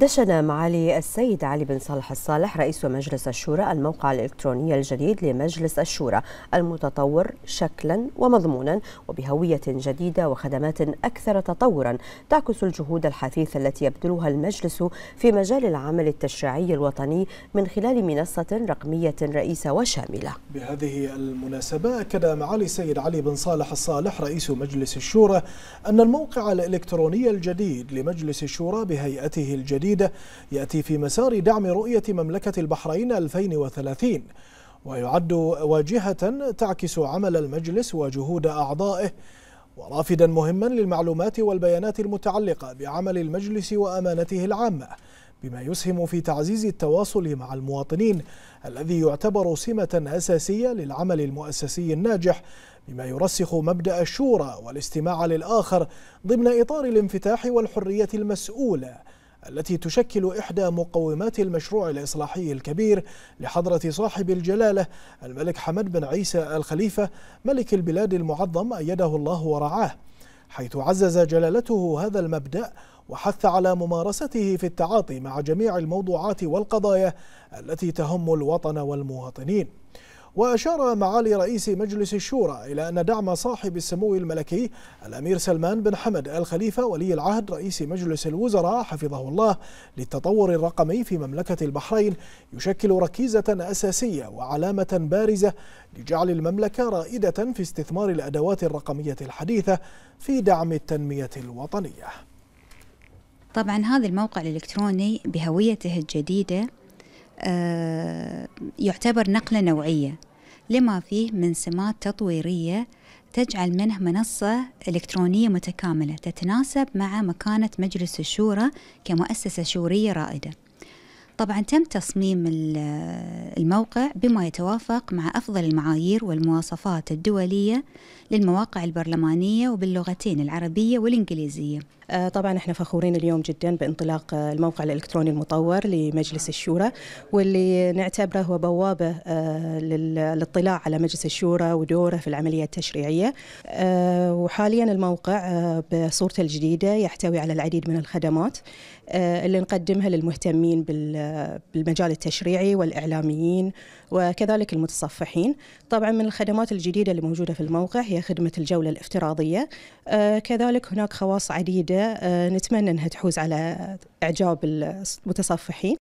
دشن معالي السيد علي بن صالح الصالح رئيس مجلس الشورى الموقع الإلكتروني الجديد لمجلس الشورى المتطور شكلا ومضمونا وبهوية جديدة وخدمات أكثر تطورا تعكس الجهود الحثيثة التي يبذلها المجلس في مجال العمل التشريعي الوطني من خلال منصة رقمية رئيسة وشاملة بهذه المناسبة أكد معالي السيد علي بن صالح الصالح رئيس مجلس الشورى أن الموقع الإلكتروني الجديد لمجلس الشورى بهيئته الجديدة الجديد يأتي في مسار دعم رؤية مملكة البحرين 2030 ويعد واجهة تعكس عمل المجلس وجهود أعضائه ورافدا مهما للمعلومات والبيانات المتعلقة بعمل المجلس وأمانته العامة بما يسهم في تعزيز التواصل مع المواطنين الذي يعتبر سمة أساسية للعمل المؤسسي الناجح بما يرسخ مبدأ الشورى والاستماع للآخر ضمن إطار الانفتاح والحرية المسؤولة التي تشكل إحدى مقومات المشروع الإصلاحي الكبير لحضرة صاحب الجلالة الملك حمد بن عيسى الخليفة ملك البلاد المعظم أيده الله ورعاه حيث عزز جلالته هذا المبدأ وحث على ممارسته في التعاطي مع جميع الموضوعات والقضايا التي تهم الوطن والمواطنين وأشار معالي رئيس مجلس الشورى إلى أن دعم صاحب السمو الملكي الأمير سلمان بن حمد آل خليفة ولي العهد رئيس مجلس الوزراء حفظه الله للتطور الرقمي في مملكة البحرين يشكل ركيزة أساسية وعلامة بارزة لجعل المملكة رائدة في استثمار الأدوات الرقمية الحديثة في دعم التنمية الوطنية طبعا هذا الموقع الإلكتروني بهويته الجديدة آه، يعتبر نقلة نوعية لما فيه من سمات تطويرية تجعل منه منصة إلكترونية متكاملة تتناسب مع مكانة مجلس الشورى كمؤسسة شورية رائدة طبعا تم تصميم الموقع بما يتوافق مع أفضل المعايير والمواصفات الدولية للمواقع البرلمانية وباللغتين العربية والإنجليزية آه، طبعا احنا فخورين اليوم جدا بانطلاق آه، الموقع الالكتروني المطور لمجلس الشورى واللي نعتبره هو بوابه آه، للاطلاع على مجلس الشورى ودوره في العمليه التشريعيه وحاليا الموقع بصورته الجديده يحتوي على العديد من الخدمات اللي نقدمها للمهتمين بال بالمجال التشريعي والإعلاميين وكذلك المتصفحين طبعا من الخدمات الجديدة اللي موجودة في الموقع هي خدمة الجولة الافتراضية آه، كذلك هناك خواص عديدة آه، نتمنى أنها تحوز على إعجاب المتصفحين